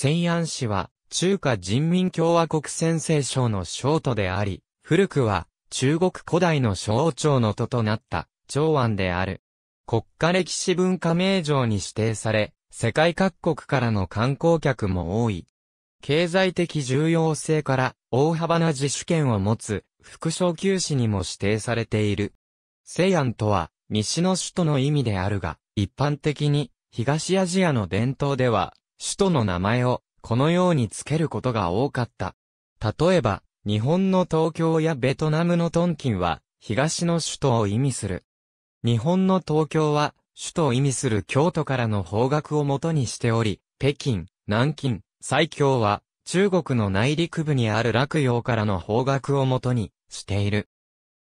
西安市は、中華人民共和国先制省の省都であり、古くは、中国古代の省庁の都となった、長安である。国家歴史文化名城に指定され、世界各国からの観光客も多い。経済的重要性から大幅な自主権を持つ副小休市にも指定されている。西安とは西の首都の意味であるが、一般的に東アジアの伝統では首都の名前をこのようにつけることが多かった。例えば、日本の東京やベトナムのトンキンは東の首都を意味する。日本の東京は首都を意味する京都からの方角をもとにしており、北京、南京、西京は中国の内陸部にある洛陽からの方角をもとにしている。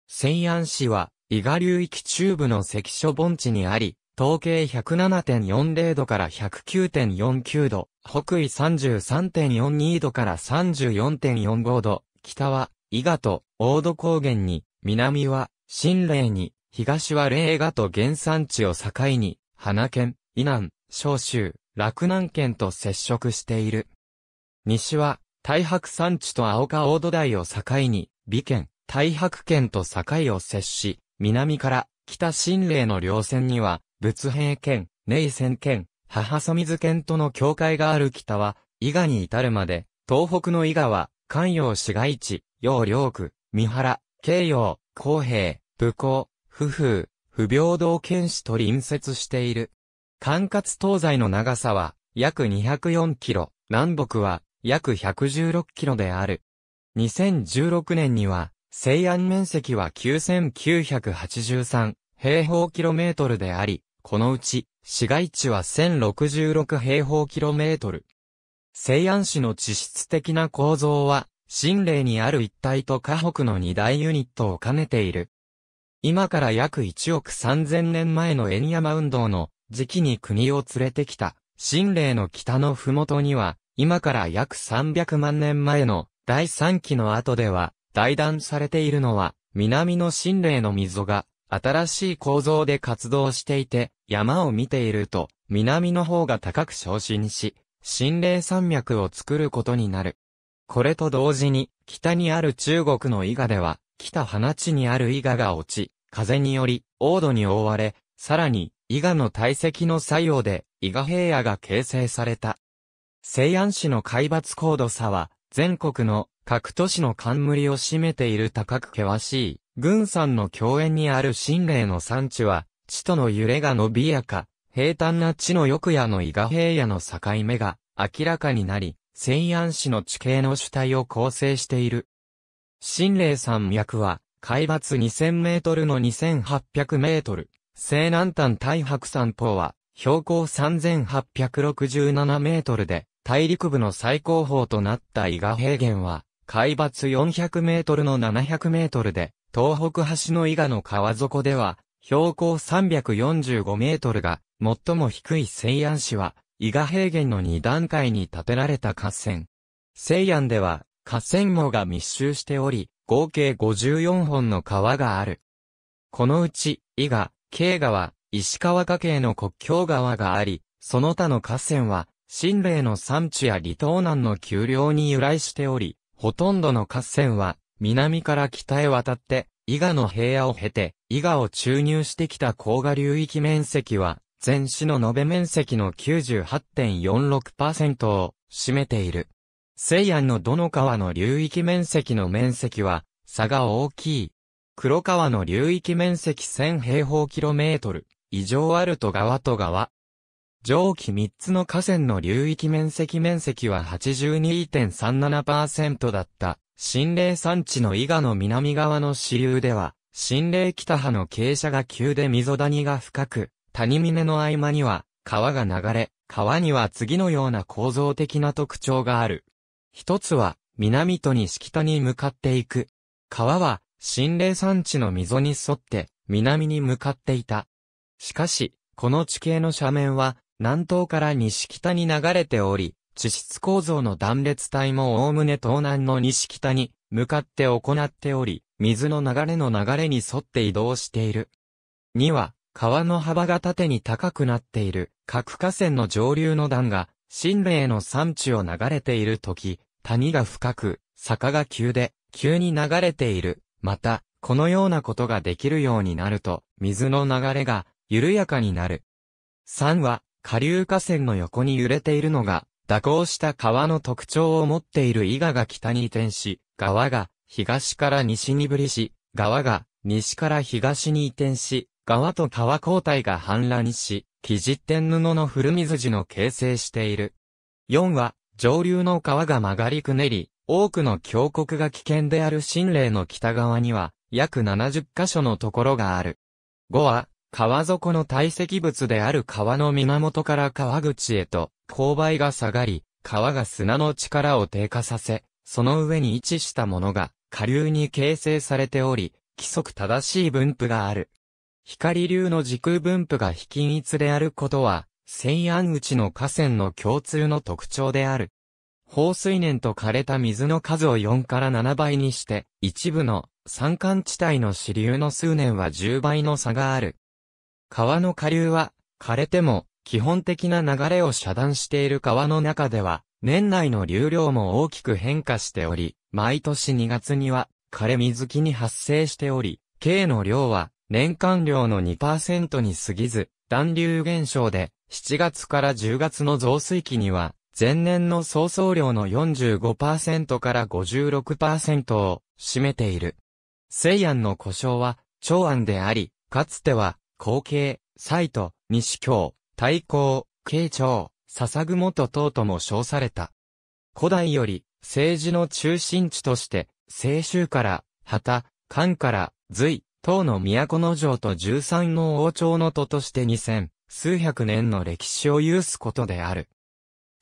西安市は伊賀流域中部の関所盆地にあり、統計107.40度から109.49度、北緯33.42度から34.45度、北は伊賀と大戸高原に、南は新霊に、東は霊賀と原産地を境に、花県、伊南、小州、洛南県と接触している。西は、大白山地と青川大戸台を境に、美県、大白県と境を接し、南から北新霊の稜線には、仏平県、寧泉県、母曽水県との境界がある北は、伊賀に至るまで、東北の伊賀は、関陽市街地、陽陵区、三原、慶陽、公平、武功、不風、不平等県市と隣接している。管轄東西の長さは、約204キロ、南北は、約116キロである。2016年には、西安面積は9983平方キロメートルであり、このうち、市街地は1066平方キロメートル。西安市の地質的な構造は、新霊にある一帯と河北の二大ユニットを兼ねている。今から約1億3000年前の円山運動の時期に国を連れてきた、新霊の北の麓には、今から約300万年前の第3期の後では、大断されているのは、南の新霊の溝が新しい構造で活動していて、山を見ていると、南の方が高く昇進し、心霊山脈を作ることになる。これと同時に、北にある中国の伊賀では、北花地にある伊賀が落ち、風により、王土に覆われ、さらに、伊賀の体積の作用で、伊賀平野が形成された。西安市の海抜高度差は、全国の各都市の冠を占めている高く険しい、軍山の共演にある新霊の産地は、地との揺れが伸びやか、平坦な地の翼夜の伊賀平野の境目が明らかになり、西安市の地形の主体を構成している。新霊山脈は、海抜2000メートルの2800メートル、西南端大白山峰は、標高3867メートルで、大陸部の最高峰となった伊賀平原は、海抜400メートルの700メートルで、東北橋の伊賀の川底では、標高345メートルが、最も低い西安市は、伊賀平原の2段階に建てられた河川。西安では、河川網が密集しており、合計54本の川がある。このうち、伊賀、慶川、石川家系の国境川があり、その他の河川は、新霊の山地や離島南の丘陵に由来しており、ほとんどの合戦は、南から北へ渡って、伊賀の平野を経て、伊賀を注入してきた甲賀流域面積は、全市の延べ面積の98.46%を占めている。西安のどの川の流域面積の面積は、差が大きい。黒川の流域面積1000平方キロメートル異常あると川と川、上記3つの河川の流域面積面積は82.37%だった。新霊山地の伊賀の南側の支流では、新霊北派の傾斜が急で溝谷が深く、谷峰の合間には川が流れ、川には次のような構造的な特徴がある。一つは、南と西北に向かっていく。川は、新霊山地の溝に沿って、南に向かっていた。しかし、この地形の斜面は、南東から西北に流れており、地質構造の断裂帯も概ね東南の西北に向かって行っており、水の流れの流れに沿って移動している。2は、川の幅が縦に高くなっている、各河川の上流の段が、新霊の山地を流れている時、谷が深く、坂が急で、急に流れている。また、このようなことができるようになると、水の流れが、緩やかになる。3は、下流河川の横に揺れているのが、蛇行した川の特徴を持っている伊賀が北に移転し、川が東から西にぶりし、川が西から東に移転し、川と川交代が氾濫し、木地天布の古水地の形成している。4は、上流の川が曲がりくねり、多くの峡谷が危険である新霊の北側には、約70カ所のところがある。5は、川底の堆積物である川の源から川口へと、勾配が下がり、川が砂の力を低下させ、その上に位置したものが、下流に形成されており、規則正しい分布がある。光流の時空分布が非均一であることは、千安口の河川の共通の特徴である。放水年と枯れた水の数を4から7倍にして、一部の山間地帯の支流の数年は10倍の差がある。川の下流は、枯れても、基本的な流れを遮断している川の中では、年内の流量も大きく変化しており、毎年2月には、枯れ水木に発生しており、軽の量は、年間量の2%に過ぎず、暖流現象で、7月から10月の増水期には、前年の総総量の45%から56%を占めている。西安の故障は、長安であり、かつては、後継、斎都、西京、大公、慶長、笹雲と等とも称された。古代より、政治の中心地として、清州から、旗、関から、隋、唐の都の城と十三の王朝の都として二千、数百年の歴史を有すことである。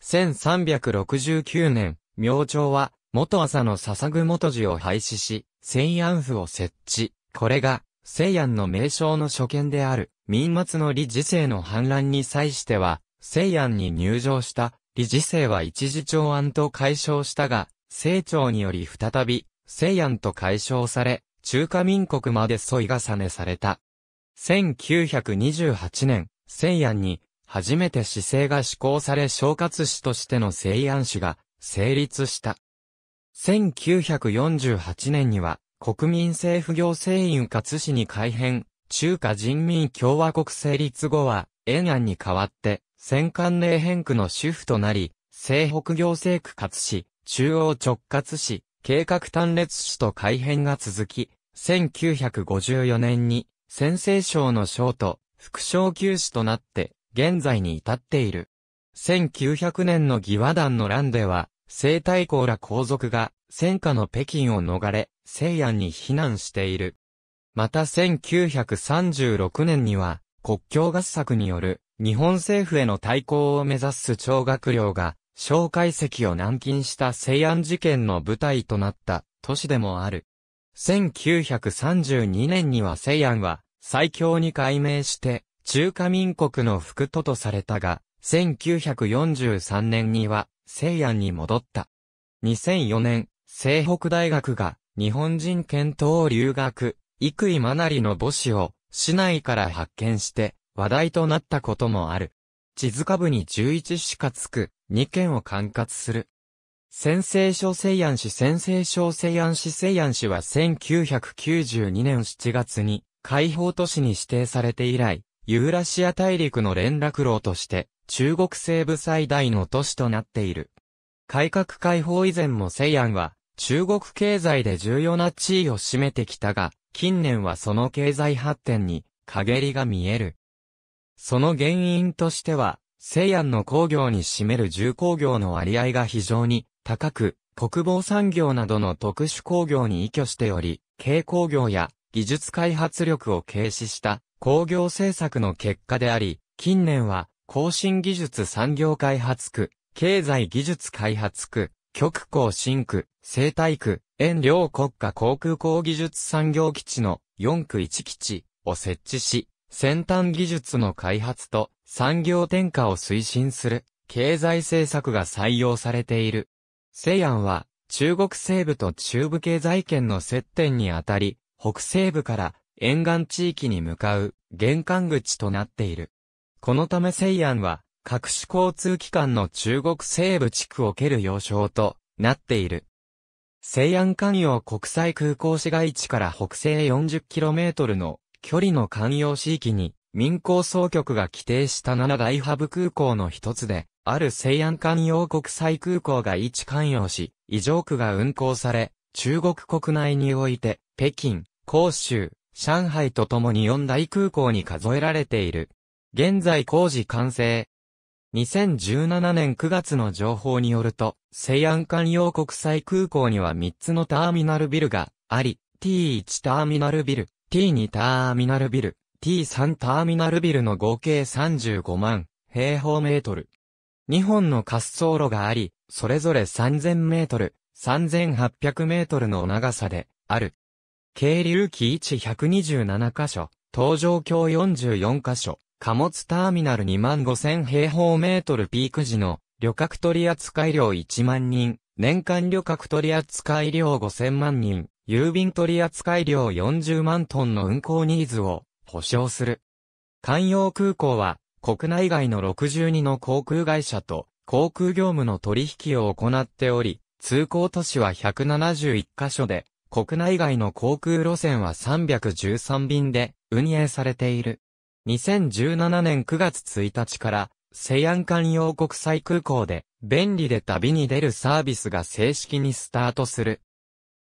1369年、明朝は、元朝の笹雲元寺を廃止し、千安府を設置。これが、西安の名称の初見である、民末の李治世の反乱に際しては、西安に入城した、李治世は一時長安と解消したが、清朝により再び、西安と解消され、中華民国まで添い重ねされた。1928年、西安に、初めて市政が施行され小活市としての西安市が成立した。1948年には国民政府行政院葛市に改編、中華人民共和国成立後は、延安に代わって、戦艦令変区の主婦となり、西北行政区葛市、中央直轄市、計画単列市と改編が続き、1954年に、先制省の省と、副省級市となって、現在に至っている。1900年の義和団の乱では、西太后ら皇族が、戦火の北京を逃れ、西安に避難している。また1936年には、国境合作による日本政府への対抗を目指す長学寮が、蒋介石を軟禁した西安事件の舞台となった都市でもある。1932年には西安は最強に改名して中華民国の副都とされたが、1943年には西安に戻った。2004年、西北大学が日本人検討留学、幾井まなの母子を市内から発見して話題となったこともある。地図下部に11しかつく2件を管轄する。先生書西安市先生書西安市西安市は1992年7月に解放都市に指定されて以来、ユーラシア大陸の連絡路として中国西部最大の都市となっている。改革開放以前も西安は中国経済で重要な地位を占めてきたが、近年はその経済発展に陰りが見える。その原因としては、西安の工業に占める重工業の割合が非常に高く、国防産業などの特殊工業に依拠しており、軽工業や技術開発力を軽視した工業政策の結果であり、近年は、更新技術産業開発区、経済技術開発区、極光新区、生態区、遠両国家航空工技術産業基地の4区1基地を設置し、先端技術の開発と産業転嫁を推進する経済政策が採用されている。西安は中国西部と中部経済圏の接点にあたり、北西部から沿岸地域に向かう玄関口となっている。このため西安は各種交通機関の中国西部地区を蹴る要衝となっている。西安関陽国際空港市街地から北西 40km の距離の関陽市域に民航総局が規定した7大ハブ空港の一つで、ある西安関陽国際空港が位置関陽し、異常区が運航され、中国国内において、北京、広州、上海とともに4大空港に数えられている。現在工事完成、2017年9月の情報によると、西安関洋国際空港には3つのターミナルビルがあり、T1 ターミナルビル、T2 ターミナルビル、T3 ターミナルビルの合計35万平方メートル。2本の滑走路があり、それぞれ3000メートル、3800メートルの長さである。経流域127箇所、搭乗橋44箇所、貨物ターミナル2万5000平方メートルピーク時の旅客取扱量1万人、年間旅客取扱量5000万人、郵便取扱量40万トンの運行ニーズを保証する。関陽空港は国内外の62の航空会社と航空業務の取引を行っており、通行都市は171カ所で、国内外の航空路線は313便で運営されている。2017年9月1日から、西安関洋国際空港で、便利で旅に出るサービスが正式にスタートする。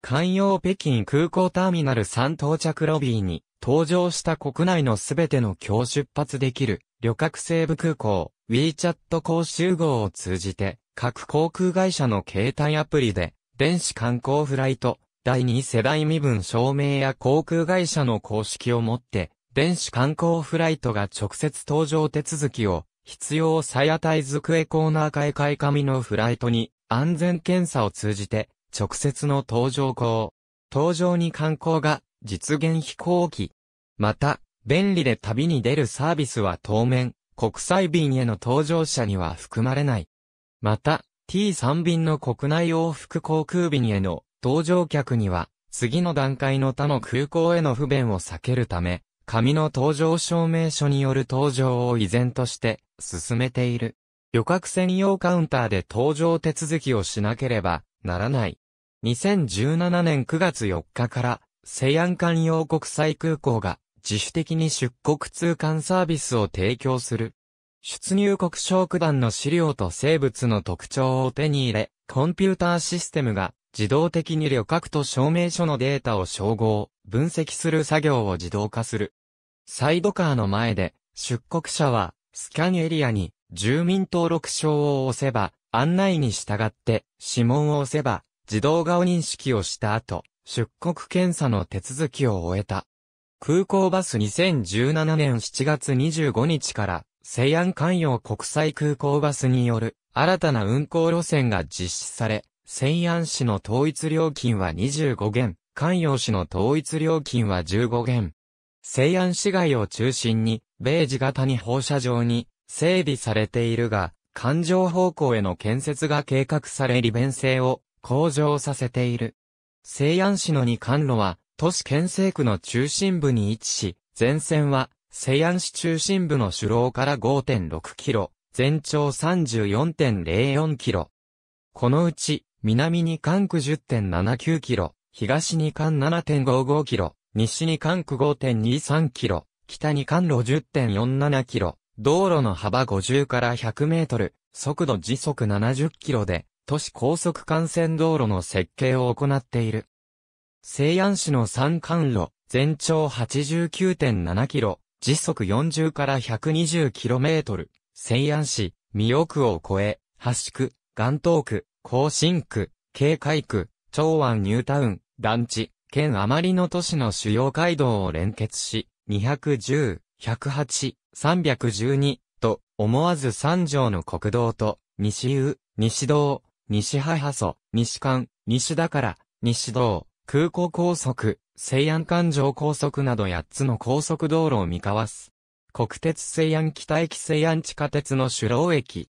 関洋北京空港ターミナル3到着ロビーに、登場した国内のすべての今日出発できる、旅客西部空港、WeChat 公集合を通じて、各航空会社の携帯アプリで、電子観光フライト、第2世代身分証明や航空会社の公式を持って、電子観光フライトが直接搭乗手続きを、必要最値机コーナー開会紙のフライトに、安全検査を通じて、直接の搭乗口、搭乗に観光が、実現飛行機。また、便利で旅に出るサービスは当面、国際便への搭乗者には含まれない。また、T3 便の国内往復航空便への搭乗客には、次の段階の他の空港への不便を避けるため、紙の搭乗証明書による搭乗を依然として進めている。旅客専用カウンターで搭乗手続きをしなければならない。2017年9月4日から西安関用国際空港が自主的に出国通関サービスを提供する。出入国証区団の資料と生物の特徴を手に入れ、コンピューターシステムが自動的に旅客と証明書のデータを照合、分析する作業を自動化する。サイドカーの前で、出国者は、スキャンエリアに、住民登録証を押せば、案内に従って、指紋を押せば、自動顔認識をした後、出国検査の手続きを終えた。空港バス2017年7月25日から、西安関陽国際空港バスによる新たな運行路線が実施され、西安市の統一料金は25元、関陽市の統一料金は15元。西安市街を中心に、米字型に放射状に整備されているが、環状方向への建設が計画され利便性を向上させている。西安市の二環路は、都市県西区の中心部に位置し、前線は、西安市中心部の首楼から5.6キロ、全長34.04キロ。このうち、南に関区10.79キロ、東に関7.55キロ、西に関区5.23キロ、北に関路10.47キロ、道路の幅50から100メートル、速度時速70キロで、都市高速幹線道路の設計を行っている。西安市の山間路、全長89.7キロ、時速40から120キロメートル。西安市、三億を越え、橋区、岩東区、高新区、警戒区、長安ニュータウン、団地、県余りの都市の主要街道を連結し、210、108、312と思わず三条の国道と、西湯、西道、西ハハソ、西館、西だから、西道、空港高速、西安環状高速など8つの高速道路を見交わす。国鉄西安北駅西安地下鉄の主老駅。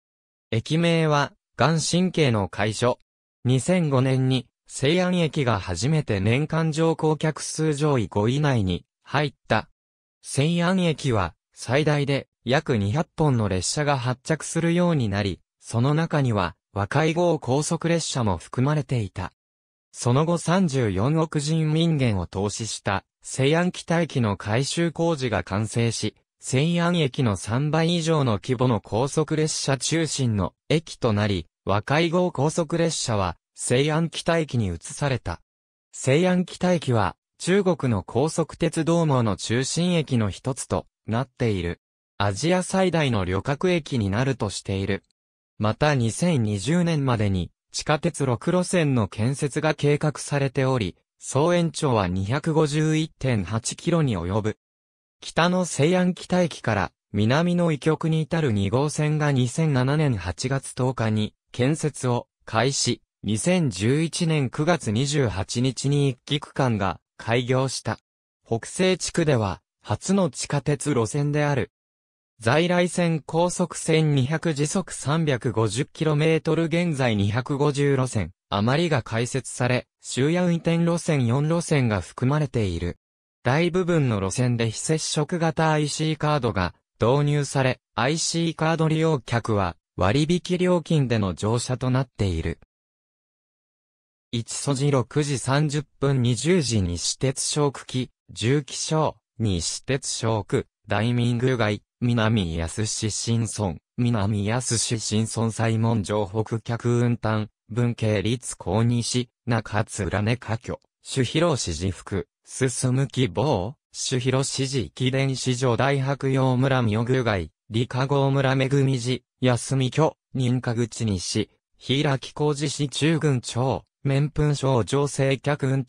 駅名は、がん神経の解消。2005年に、西安駅が初めて年間乗降客数上位5位以内に入った。西安駅は、最大で約200本の列車が発着するようになり、その中には、和解号高速列車も含まれていた。その後34億人民元を投資した、西安機待機の改修工事が完成し、西安駅の3倍以上の規模の高速列車中心の駅となり、和解号高速列車は西安北駅に移された。西安北駅は中国の高速鉄道網の中心駅の一つとなっている。アジア最大の旅客駅になるとしている。また2020年までに地下鉄6路線の建設が計画されており、総延長は251.8キロに及ぶ。北の西安北駅から南の異局に至る2号線が2007年8月10日に建設を開始、2011年9月28日に一期区間が開業した。北西地区では初の地下鉄路線である。在来線高速線200時速 350km 現在250路線、余りが開設され、終夜運転路線4路線が含まれている。大部分の路線で非接触型 IC カードが導入され、IC カード利用客は割引料金での乗車となっている。1素時6時30分20時に私鉄商区機、重機商、西鉄商区、ダイミング街、南安市新村、南安市新村西門城北客運搬、文系立公西、中津裏根家居、主広市自福、進む希望、主広支持記伝史上大白洋村ぐがい、理科号村恵み寺、休み居、認可口西、平木工事市中軍町、面粉省上政客運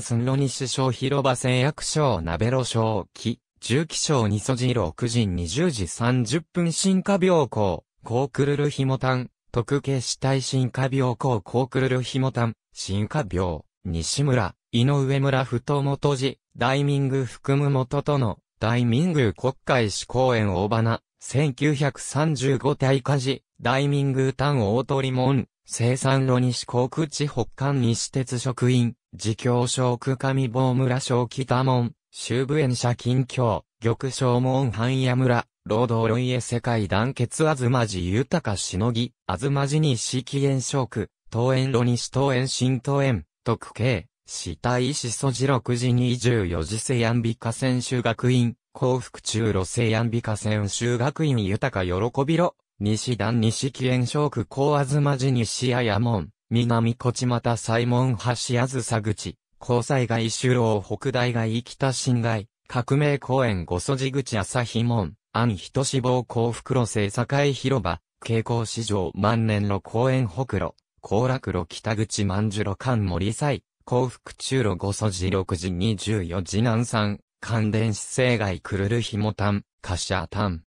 スンロニ首相広場製薬省鍋路省木、重機省二素次6時20時30分進化病校、ーくるるひもたん、特警死体進化病校ーくるるひもたん、進化病、西村、井上村太元寺、大民宮含む元との、大民宮国会史公園大花、1935大火事、大民宮丹大鳥門、生産路西航空地北間西鉄職員、自供省区上坊村省北門、修部園社近況、玉省門半屋村、労働路家世界団結あずまじ豊かしのぎ、あずまじ西紀園省区、東園路西東園新東園、特慶、死体死祖時6時24時西安美化専修学院、幸福中路西安美化専修学院豊か喜びろ、西段西紀園小区高東寺西も門、南小また西門橋あずさ口、高西街修郎北大街北新街、革命公園五祖寺口朝日門、安人志望幸福路西境広場、傾向市場万年路公園北路、高楽路北口万樹路間森西、幸福中路五素寺六時十四時南山、関連市政外くるるひもたん、かしゃたん。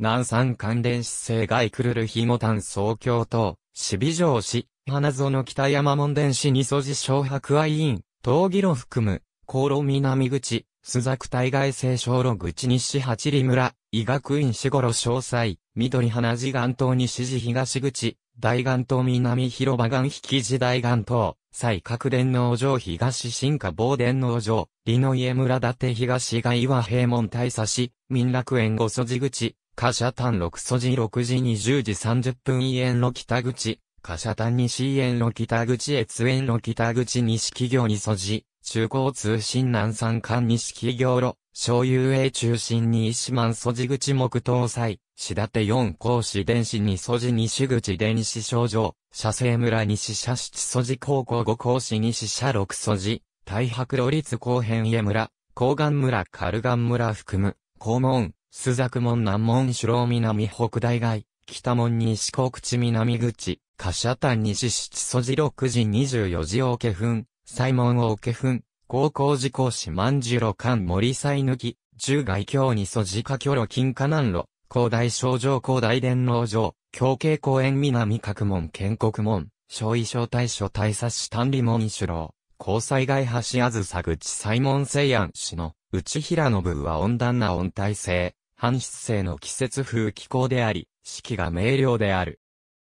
南山関連市政外くるるひもたん総京都、しび城市、花園北山門電市二素寺小白愛院、東義路含む、航路南口、須作対外聖小路口西八里村、医学院四五路詳細、緑花寺岩島西寺東口、大岩島南広場岩引寺大岩島、西角電脳城東進化坊電脳城、里の家村立東が岩平門大佐市、民楽園五祖寺口、貨車丹六祖寺六時2十時三十分異園の北口、貨車丹西園の北口越園の北口西企業に素地、中高通信南山間西企業路、小遊営中心に石満祖寺口木東載、志立四甲子電子二素地西口電子症状、社生村西社七素地高校五甲子西社六素地、大白路立公辺家村、高岸村軽ン村含む、高門、須作門南門城南北大街、北門西高口南口、下社丹西七素地六時二十四時大家分、西門大家分、高校寺講師万次郎館森西抜き、中外京二素地下京路金華南路、広大症状広大電脳上、強景公園南各門建国門、小医小大所大佐市丹理門西郎、高災害橋あずさ口西門西安市の、内平野部は温暖な温帯性、半湿性の季節風気候であり、四季が明瞭である。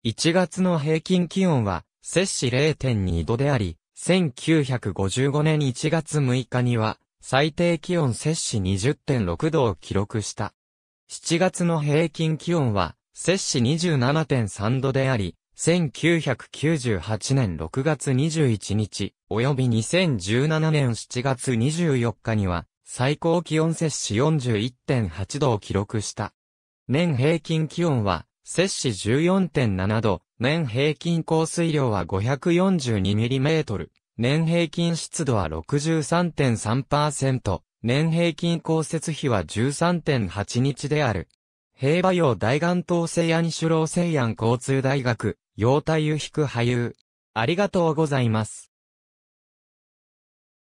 1月の平均気温は、摂氏0.2度であり、1955年1月6日には、最低気温摂氏20.6度を記録した。7月の平均気温は、摂氏27.3度であり、1998年6月21日、及び2017年7月24日には、最高気温摂氏41.8度を記録した。年平均気温は、摂氏14.7度、年平均降水量は 542mm、年平均湿度は63.3%、年平均降雪比は13.8日である。平和洋大岩島西安首老西安交通大学、陽太湯引く俳優。ありがとうございます。